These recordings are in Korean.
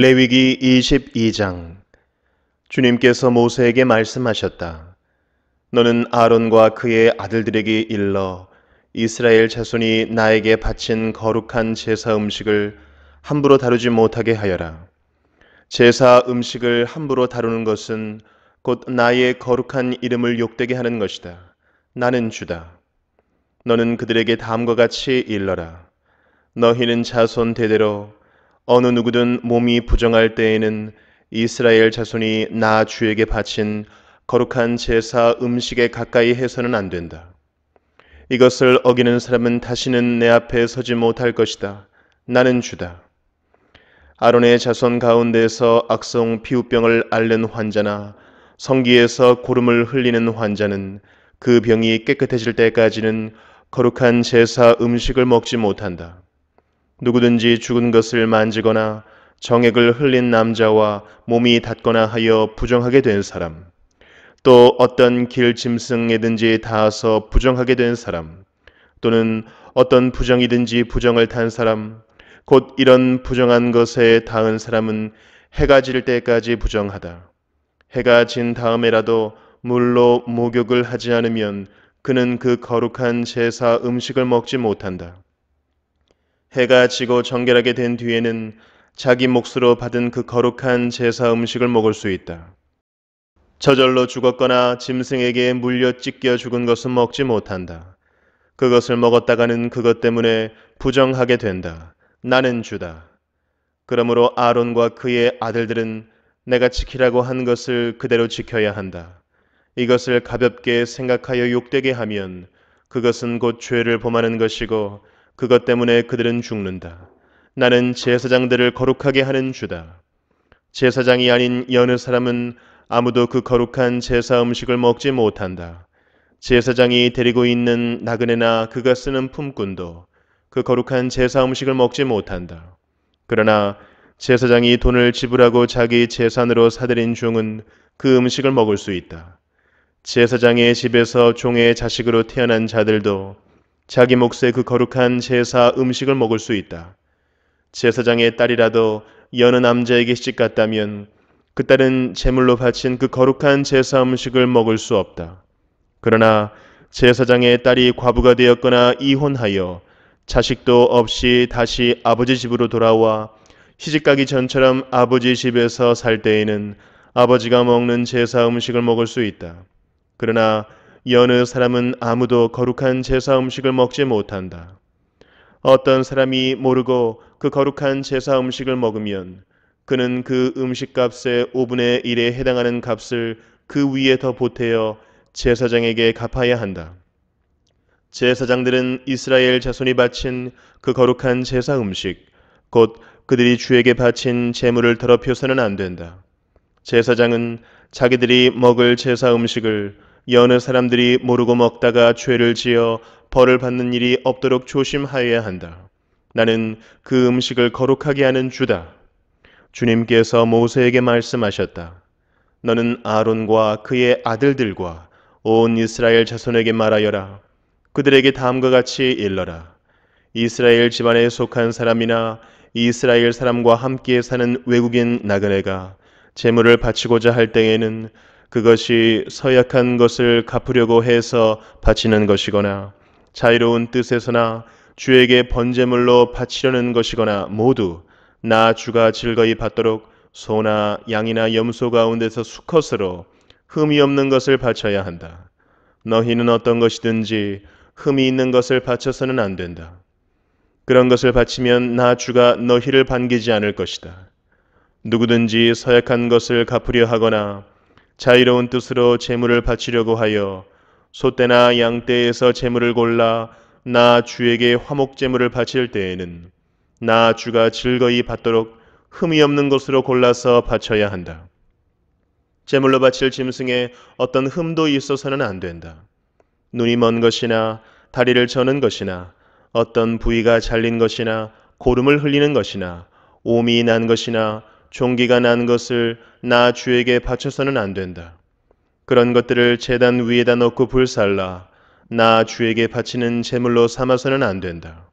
레위기 22장 주님께서 모세에게 말씀하셨다. 너는 아론과 그의 아들들에게 일러 이스라엘 자손이 나에게 바친 거룩한 제사 음식을 함부로 다루지 못하게 하여라. 제사 음식을 함부로 다루는 것은 곧 나의 거룩한 이름을 욕되게 하는 것이다. 나는 주다. 너는 그들에게 다음과 같이 일러라. 너희는 자손 대대로 어느 누구든 몸이 부정할 때에는 이스라엘 자손이 나 주에게 바친 거룩한 제사 음식에 가까이 해서는 안 된다. 이것을 어기는 사람은 다시는 내 앞에 서지 못할 것이다. 나는 주다. 아론의 자손 가운데서 악성 피부병을 앓는 환자나 성기에서 고름을 흘리는 환자는 그 병이 깨끗해질 때까지는 거룩한 제사 음식을 먹지 못한다. 누구든지 죽은 것을 만지거나 정액을 흘린 남자와 몸이 닿거나 하여 부정하게 된 사람, 또 어떤 길 짐승에든지 닿아서 부정하게 된 사람, 또는 어떤 부정이든지 부정을 탄 사람, 곧 이런 부정한 것에 닿은 사람은 해가 질 때까지 부정하다. 해가 진 다음에라도 물로 목욕을 하지 않으면 그는 그 거룩한 제사 음식을 먹지 못한다. 해가 지고 정결하게 된 뒤에는 자기 몫으로 받은 그 거룩한 제사 음식을 먹을 수 있다. 저절로 죽었거나 짐승에게 물려 찢겨 죽은 것은 먹지 못한다. 그것을 먹었다가는 그것 때문에 부정하게 된다. 나는 주다. 그러므로 아론과 그의 아들들은 내가 지키라고 한 것을 그대로 지켜야 한다. 이것을 가볍게 생각하여 욕되게 하면 그것은 곧 죄를 범하는 것이고 그것 때문에 그들은 죽는다. 나는 제사장들을 거룩하게 하는 주다. 제사장이 아닌 여느 사람은 아무도 그 거룩한 제사 음식을 먹지 못한다. 제사장이 데리고 있는 나그네나 그가 쓰는 품꾼도 그 거룩한 제사 음식을 먹지 못한다. 그러나 제사장이 돈을 지불하고 자기 재산으로 사들인 종은 그 음식을 먹을 수 있다. 제사장의 집에서 종의 자식으로 태어난 자들도 자기 몫의 그 거룩한 제사 음식을 먹을 수 있다. 제사장의 딸이라도 여느 남자에게 시집 갔다면 그 딸은 제물로 바친 그 거룩한 제사 음식을 먹을 수 없다. 그러나 제사장의 딸이 과부가 되었거나 이혼하여 자식도 없이 다시 아버지 집으로 돌아와 시집가기 전처럼 아버지 집에서 살 때에는 아버지가 먹는 제사 음식을 먹을 수 있다. 그러나 여느 사람은 아무도 거룩한 제사 음식을 먹지 못한다. 어떤 사람이 모르고 그 거룩한 제사 음식을 먹으면 그는 그 음식값의 5분의 1에 해당하는 값을 그 위에 더 보태어 제사장에게 갚아야 한다. 제사장들은 이스라엘 자손이 바친 그 거룩한 제사 음식, 곧 그들이 주에게 바친 재물을 더럽혀서는 안 된다. 제사장은 자기들이 먹을 제사 음식을 여느 사람들이 모르고 먹다가 죄를 지어 벌을 받는 일이 없도록 조심하여야 한다. 나는 그 음식을 거룩하게 하는 주다. 주님께서 모세에게 말씀하셨다. 너는 아론과 그의 아들들과 온 이스라엘 자손에게 말하여라. 그들에게 다음과 같이 일러라. 이스라엘 집안에 속한 사람이나 이스라엘 사람과 함께 사는 외국인 나그네가 재물을 바치고자 할 때에는 그것이 서약한 것을 갚으려고 해서 바치는 것이거나 자유로운 뜻에서나 주에게 번제물로 바치려는 것이거나 모두 나 주가 즐거이 받도록 소나 양이나 염소 가운데서 수컷으로 흠이 없는 것을 바쳐야 한다. 너희는 어떤 것이든지 흠이 있는 것을 바쳐서는 안 된다. 그런 것을 바치면 나 주가 너희를 반기지 않을 것이다. 누구든지 서약한 것을 갚으려 하거나 자유로운 뜻으로 재물을 바치려고 하여 소떼나 양떼에서 재물을 골라 나 주에게 화목재물을 바칠 때에는 나 주가 즐거이 받도록 흠이 없는 것으로 골라서 바쳐야 한다. 재물로 바칠 짐승에 어떤 흠도 있어서는 안 된다. 눈이 먼 것이나 다리를 저는 것이나 어떤 부위가 잘린 것이나 고름을 흘리는 것이나 오미 난 것이나 종기가 난 것을 나 주에게 바쳐서는 안 된다. 그런 것들을 재단 위에다 넣고 불살라 나 주에게 바치는 제물로 삼아서는 안 된다.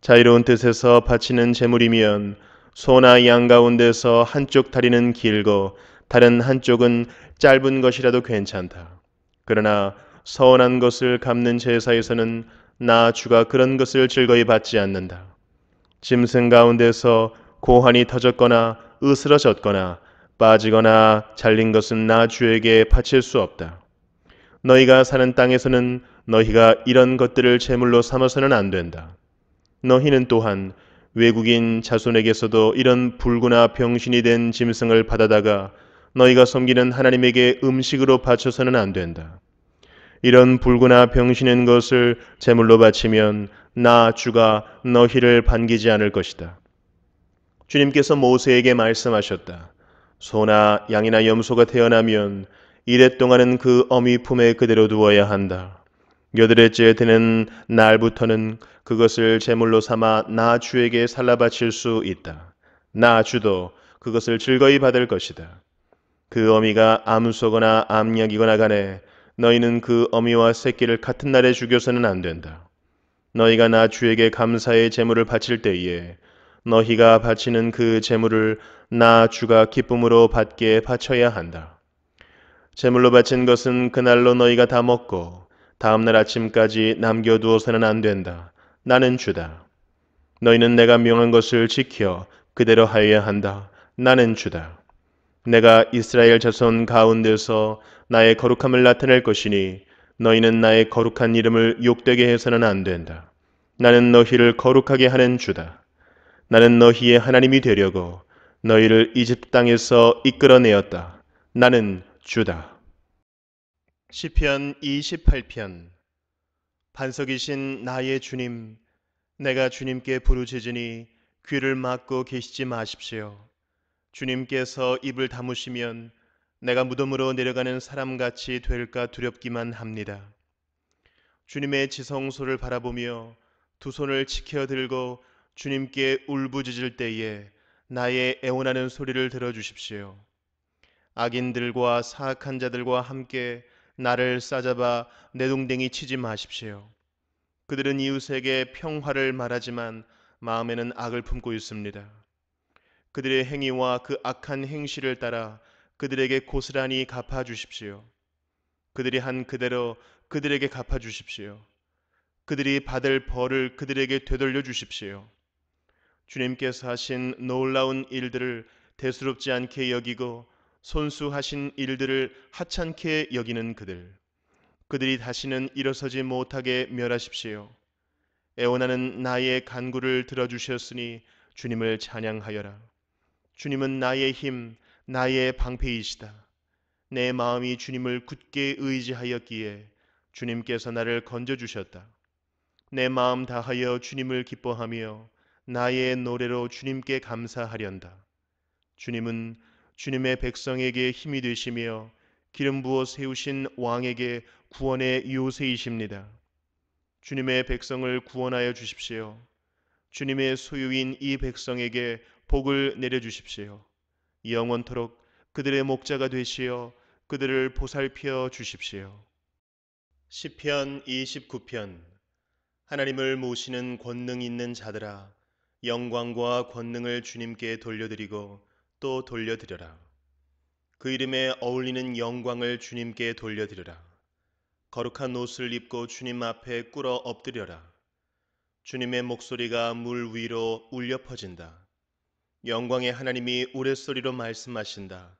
자유로운 뜻에서 바치는 제물이면 소나 양 가운데서 한쪽 다리는 길고 다른 한쪽은 짧은 것이라도 괜찮다. 그러나 서운한 것을 갚는 제사에서는 나 주가 그런 것을 즐거이 받지 않는다. 짐승 가운데서 고환이 터졌거나 으스러졌거나 빠지거나 잘린 것은 나 주에게 바칠 수 없다. 너희가 사는 땅에서는 너희가 이런 것들을 제물로 삼아서는 안 된다. 너희는 또한 외국인 자손에게서도 이런 불구나 병신이 된 짐승을 받아다가 너희가 섬기는 하나님에게 음식으로 바쳐서는 안 된다. 이런 불구나 병신인 것을 제물로 바치면 나 주가 너희를 반기지 않을 것이다. 주님께서 모세에게 말씀하셨다. 소나 양이나 염소가 태어나면 이래 동안은 그 어미 품에 그대로 두어야 한다. 여드레째 되는 날부터는 그것을 제물로 삼아 나 주에게 살라 바칠 수 있다. 나 주도 그것을 즐거이 받을 것이다. 그 어미가 암소거나 암약이거나 간에 너희는 그 어미와 새끼를 같은 날에 죽여서는 안 된다. 너희가 나 주에게 감사의 제물을 바칠 때에 너희가 바치는 그 재물을 나 주가 기쁨으로 받게 바쳐야 한다. 재물로 바친 것은 그날로 너희가 다 먹고 다음날 아침까지 남겨두어서는 안 된다. 나는 주다. 너희는 내가 명한 것을 지켜 그대로 하여야 한다. 나는 주다. 내가 이스라엘 자손 가운데서 나의 거룩함을 나타낼 것이니 너희는 나의 거룩한 이름을 욕되게 해서는 안 된다. 나는 너희를 거룩하게 하는 주다. 나는 너희의 하나님이 되려고 너희를 이집트 땅에서 이끌어내었다. 나는 주다. 시편 28편 반석이신 나의 주님 내가 주님께 부르짖으니 귀를 막고 계시지 마십시오. 주님께서 입을 다무시면 내가 무덤으로 내려가는 사람같이 될까 두렵기만 합니다. 주님의 지성소를 바라보며 두 손을 치켜들고 주님께 울부짖을 때에 나의 애원하는 소리를 들어주십시오. 악인들과 사악한 자들과 함께 나를 싸잡아 내동댕이 치지 마십시오. 그들은 이웃에게 평화를 말하지만 마음에는 악을 품고 있습니다. 그들의 행위와 그 악한 행실을 따라 그들에게 고스란히 갚아주십시오. 그들이 한 그대로 그들에게 갚아주십시오. 그들이 받을 벌을 그들에게 되돌려 주십시오. 주님께서 하신 놀라운 일들을 대수롭지 않게 여기고 손수하신 일들을 하찮게 여기는 그들 그들이 다시는 일어서지 못하게 멸하십시오. 애원하는 나의 간구를 들어주셨으니 주님을 찬양하여라. 주님은 나의 힘, 나의 방패이시다. 내 마음이 주님을 굳게 의지하였기에 주님께서 나를 건져주셨다. 내 마음 다하여 주님을 기뻐하며 나의 노래로 주님께 감사하련다. 주님은 주님의 백성에게 힘이 되시며 기름 부어 세우신 왕에게 구원의 요새이십니다. 주님의 백성을 구원하여 주십시오. 주님의 소유인 이 백성에게 복을 내려주십시오. 영원토록 그들의 목자가 되시어 그들을 보살펴 주십시오. 1 0편 29편 하나님을 모시는 권능 있는 자들아 영광과 권능을 주님께 돌려드리고 또 돌려드려라. 그 이름에 어울리는 영광을 주님께 돌려드려라. 거룩한 옷을 입고 주님 앞에 꿇어 엎드려라. 주님의 목소리가 물 위로 울려 퍼진다. 영광의 하나님이 우레소리로 말씀하신다.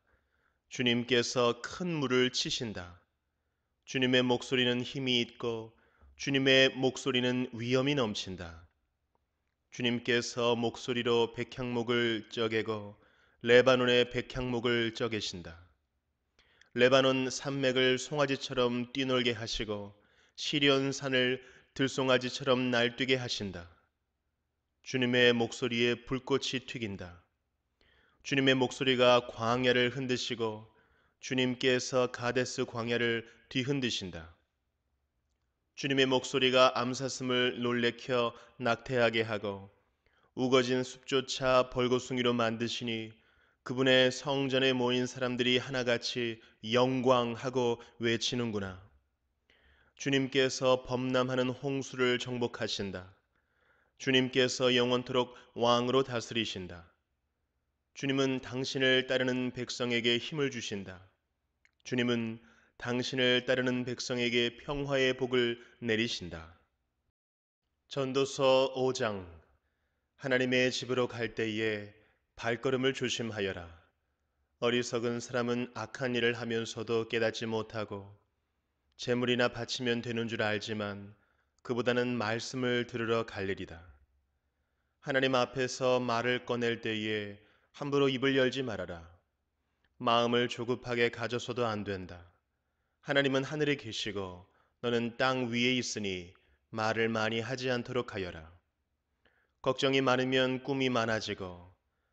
주님께서 큰 물을 치신다. 주님의 목소리는 힘이 있고 주님의 목소리는 위엄이 넘친다. 주님께서 목소리로 백향목을 쪼개고 레바논의 백향목을 쪼개신다 레바논 산맥을 송아지처럼 뛰놀게 하시고 시리온 산을 들송아지처럼 날뛰게 하신다. 주님의 목소리에 불꽃이 튀긴다. 주님의 목소리가 광야를 흔드시고 주님께서 가데스 광야를 뒤흔드신다. 주님의 목소리가 암사슴을 놀래켜 낙태하게 하고 우거진 숲조차 벌거숭이로 만드시니 그분의 성전에 모인 사람들이 하나같이 영광하고 외치는구나. 주님께서 범람하는 홍수를 정복하신다. 주님께서 영원토록 왕으로 다스리신다. 주님은 당신을 따르는 백성에게 힘을 주신다. 주님은 당신을 따르는 백성에게 평화의 복을 내리신다. 전도서 5장 하나님의 집으로 갈 때에 발걸음을 조심하여라. 어리석은 사람은 악한 일을 하면서도 깨닫지 못하고 재물이나 바치면 되는 줄 알지만 그보다는 말씀을 들으러 갈 일이다. 하나님 앞에서 말을 꺼낼 때에 함부로 입을 열지 말아라. 마음을 조급하게 가져서도 안 된다. 하나님은 하늘에 계시고 너는 땅 위에 있으니 말을 많이 하지 않도록 하여라. 걱정이 많으면 꿈이 많아지고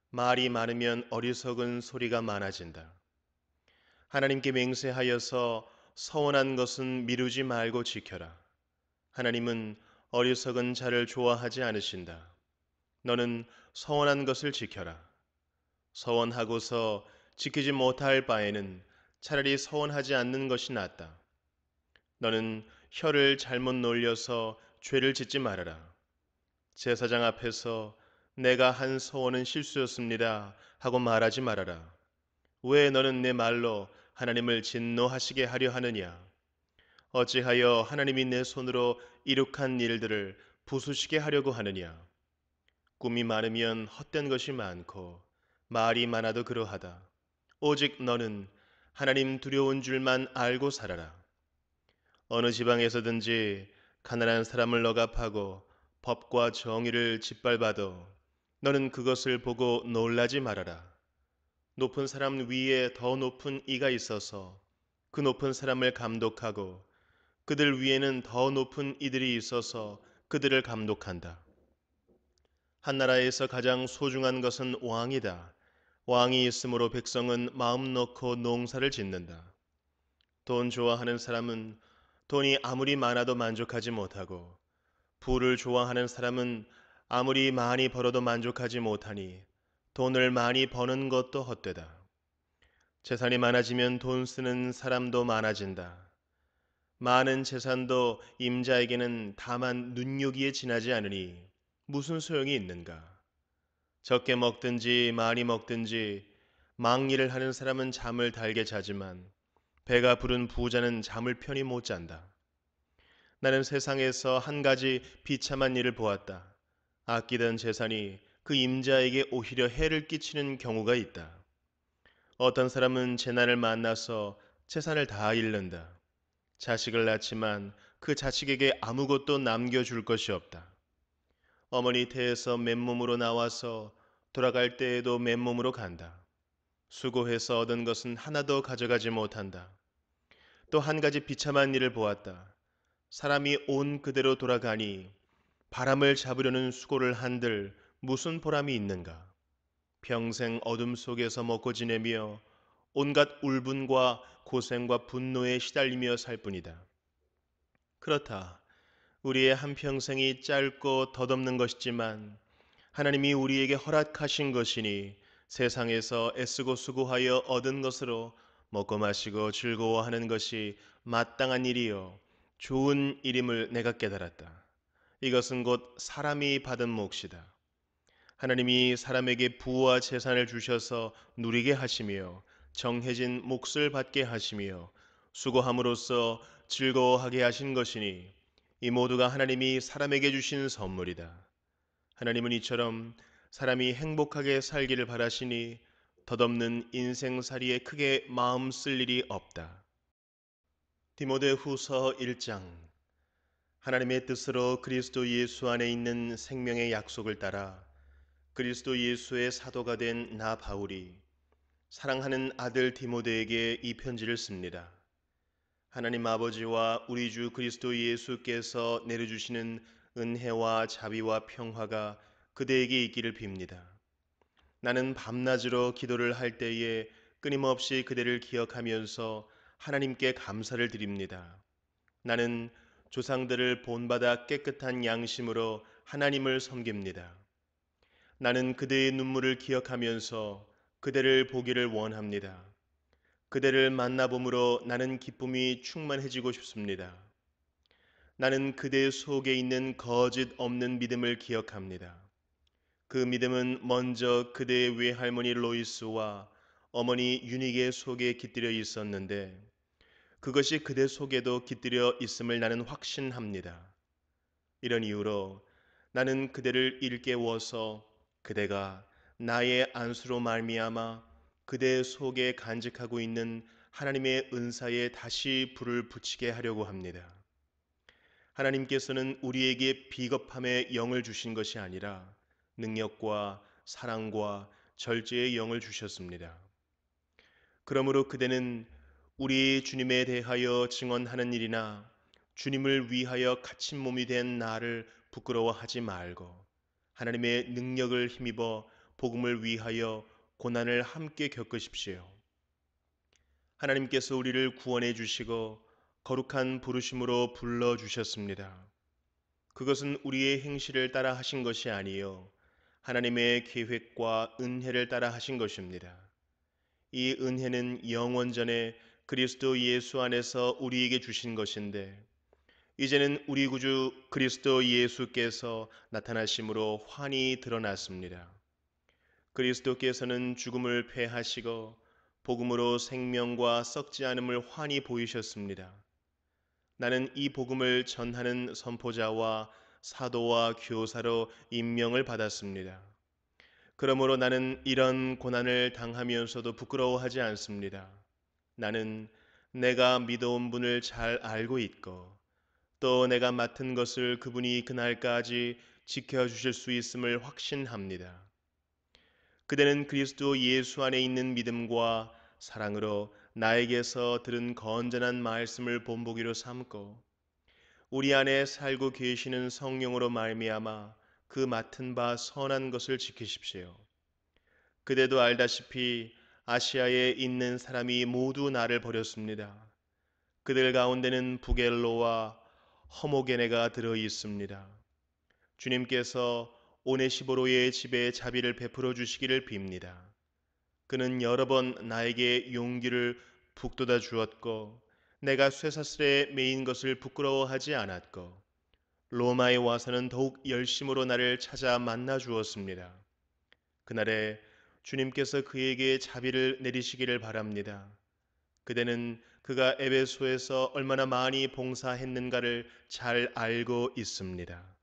말이 많으면 어리석은 소리가 많아진다. 하나님께 맹세하여서 서운한 것은 미루지 말고 지켜라. 하나님은 어리석은 자를 좋아하지 않으신다. 너는 서원한 것을 지켜라. 서원하고서 지키지 못할 바에는 차라리 서원하지 않는 것이 낫다. 너는 혀를 잘못 놀려서 죄를 짓지 말아라. 제사장 앞에서 내가 한 서원은 실수였습니다 하고 말하지 말아라. 왜 너는 내 말로 하나님을 진노하시게 하려 하느냐? 어찌하여 하나님이 내 손으로 이룩한 일들을 부수시게 하려고 하느냐? 꿈이 많으면 헛된 것이 많고 말이 많아도 그러하다. 오직 너는 하나님 두려운 줄만 알고 살아라. 어느 지방에서든지 가난한 사람을 억압하고 법과 정의를 짓밟아도 너는 그것을 보고 놀라지 말아라. 높은 사람 위에 더 높은 이가 있어서 그 높은 사람을 감독하고 그들 위에는 더 높은 이들이 있어서 그들을 감독한다. 한 나라에서 가장 소중한 것은 왕이다. 왕이 있으므로 백성은 마음 놓고 농사를 짓는다. 돈 좋아하는 사람은 돈이 아무리 많아도 만족하지 못하고 부를 좋아하는 사람은 아무리 많이 벌어도 만족하지 못하니 돈을 많이 버는 것도 헛되다. 재산이 많아지면 돈 쓰는 사람도 많아진다. 많은 재산도 임자에게는 다만 눈요기에 지나지 않으니 무슨 소용이 있는가? 적게 먹든지 많이 먹든지 망일을 하는 사람은 잠을 달게 자지만 배가 부른 부자는 잠을 편히 못 잔다. 나는 세상에서 한 가지 비참한 일을 보았다. 아끼던 재산이 그 임자에게 오히려 해를 끼치는 경우가 있다. 어떤 사람은 재난을 만나서 재산을 다 잃는다. 자식을 낳지만 그 자식에게 아무것도 남겨줄 것이 없다. 어머니 태에서 맨몸으로 나와서 돌아갈 때에도 맨몸으로 간다. 수고해서 얻은 것은 하나도 가져가지 못한다. 또 한 가지 비참한 일을 보았다. 사람이 온 그대로 돌아가니 바람을 잡으려는 수고를 한들 무슨 보람이 있는가? 평생 어둠 속에서 먹고 지내며 온갖 울분과 고생과 분노에 시달리며 살 뿐이다. 그렇다. 우리의 한평생이 짧고 덧없는 것이지만 하나님이 우리에게 허락하신 것이니 세상에서 애쓰고 수고하여 얻은 것으로 먹고 마시고 즐거워하는 것이 마땅한 일이요 좋은 일임을 내가 깨달았다. 이것은 곧 사람이 받은 몫이다. 하나님이 사람에게 부와 재산을 주셔서 누리게 하시며 정해진 몫을 받게 하시며 수고함으로써 즐거워하게 하신 것이니 이 모두가 하나님이 사람에게 주신 선물이다. 하나님은 이처럼 사람이 행복하게 살기를 바라시니 덧없는 인생살이에 크게 마음 쓸 일이 없다. 디모데 후서 1장 하나님의 뜻으로 그리스도 예수 안에 있는 생명의 약속을 따라 그리스도 예수의 사도가 된 나 바울이 사랑하는 아들 디모데에게 이 편지를 씁니다. 하나님 아버지와 우리 주 그리스도 예수께서 내려주시는 은혜와 자비와 평화가 그대에게 있기를 빕니다. 나는 밤낮으로 기도를 할 때에 끊임없이 그대를 기억하면서 하나님께 감사를 드립니다. 나는 조상들을 본받아 깨끗한 양심으로 하나님을 섬깁니다. 나는 그대의 눈물을 기억하면서 그대를 보기를 원합니다. 그대를 만나봄으로 나는 기쁨이 충만해지고 싶습니다. 나는 그대 속에 있는 거짓 없는 믿음을 기억합니다. 그 믿음은 먼저 그대의 외할머니 로이스와 어머니 유닉의 속에 깃들여 있었는데 그것이 그대 속에도 깃들여 있음을 나는 확신합니다. 이런 이유로 나는 그대를 일깨워서 그대가 나의 안수로 말미암아 그대 속에 간직하고 있는 하나님의 은사에 다시 불을 붙이게 하려고 합니다. 하나님께서는 우리에게 비겁함의 영을 주신 것이 아니라 능력과 사랑과 절제의 영을 주셨습니다. 그러므로 그대는 우리 주님에 대하여 증언하는 일이나 주님을 위하여 갇힌 몸이 된 나를 부끄러워하지 말고 하나님의 능력을 힘입어 복음을 위하여 고난을 함께 겪으십시오. 하나님께서 우리를 구원해 주시고 거룩한 부르심으로 불러 주셨습니다. 그것은 우리의 행실을 따라 하신 것이 아니요 하나님의 계획과 은혜를 따라 하신 것입니다. 이 은혜는 영원 전에 그리스도 예수 안에서 우리에게 주신 것인데 이제는 우리 구주 그리스도 예수께서 나타나심으로 환히 드러났습니다. 그리스도께서는 죽음을 패하시고 복음으로 생명과 썩지 않음을 환히 보이셨습니다. 나는 이 복음을 전하는 선포자와 사도와 교사로 임명을 받았습니다. 그러므로 나는 이런 고난을 당하면서도 부끄러워하지 않습니다. 나는 내가 믿어온 분을 잘 알고 있고 또 내가 맡은 것을 그분이 그날까지 지켜주실 수 있음을 확신합니다. 그대는 그리스도 예수 안에 있는 믿음과 사랑으로 나에게서 들은 건전한 말씀을 본보기로 삼고 우리 안에 살고 계시는 성령으로 말미암아 그 맡은 바 선한 것을 지키십시오. 그대도 알다시피 아시아에 있는 사람이 모두 나를 버렸습니다. 그들 가운데는 부겔로와 허모게네가 들어 있습니다. 주님께서 오네시보로의 집에 자비를 베풀어 주시기를 빕니다. 그는 여러 번 나에게 용기를 북돋아 주었고 내가 쇠사슬에 매인 것을 부끄러워하지 않았고 로마에 와서는 더욱 열심으로 나를 찾아 만나 주었습니다. 그날에 주님께서 그에게 자비를 내리시기를 바랍니다. 그대는 그가 에베소에서 얼마나 많이 봉사했는가를 잘 알고 있습니다.